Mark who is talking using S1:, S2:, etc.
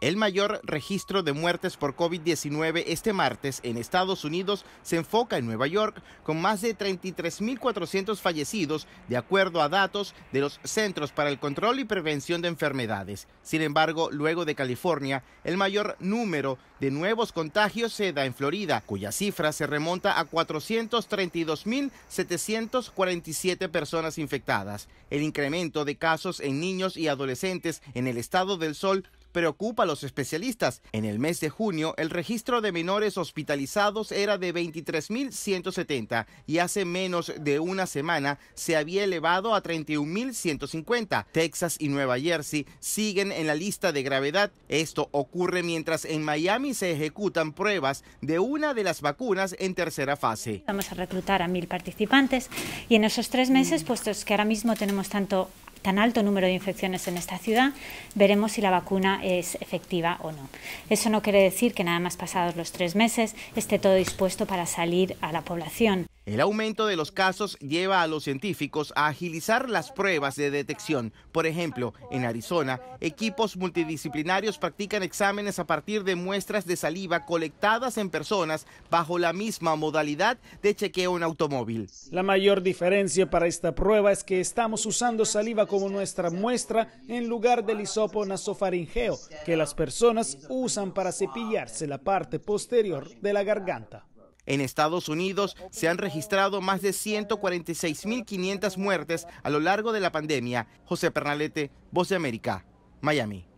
S1: El mayor registro de muertes por COVID-19 este martes en Estados Unidos se enfoca en Nueva York, con más de 33.400 fallecidos, de acuerdo a datos de los Centros para el Control y Prevención de Enfermedades. Sin embargo, luego de California, el mayor número de nuevos contagios se da en Florida, cuya cifra se remonta a 432.747 personas infectadas. El incremento de casos en niños y adolescentes en el estado del Sol preocupa a los especialistas. En el mes de junio, el registro de menores hospitalizados era de 23.170 y hace menos de una semana se había elevado a 31.150. Texas y Nueva Jersey siguen en la lista de gravedad. Esto ocurre mientras en Miami se ejecutan pruebas de una de las vacunas en tercera fase.
S2: Vamos a reclutar a mil participantes y en esos tres meses, mm. puesto que ahora mismo tenemos tanto tan alto número de infecciones en esta ciudad, veremos si la vacuna es efectiva o no. Eso no quiere decir que nada más pasados los tres meses esté todo dispuesto para salir a la población.
S1: El aumento de los casos lleva a los científicos a agilizar las pruebas de detección. Por ejemplo, en Arizona, equipos multidisciplinarios practican exámenes a partir de muestras de saliva colectadas en personas
S3: bajo la misma modalidad de chequeo en automóvil. La mayor diferencia para esta prueba es que estamos usando saliva como nuestra muestra en lugar del hisopo nasofaringeo que las personas usan para cepillarse la parte posterior de la garganta.
S1: En Estados Unidos se han registrado más de 146.500 muertes a lo largo de la pandemia. José Pernalete, Voz de América, Miami.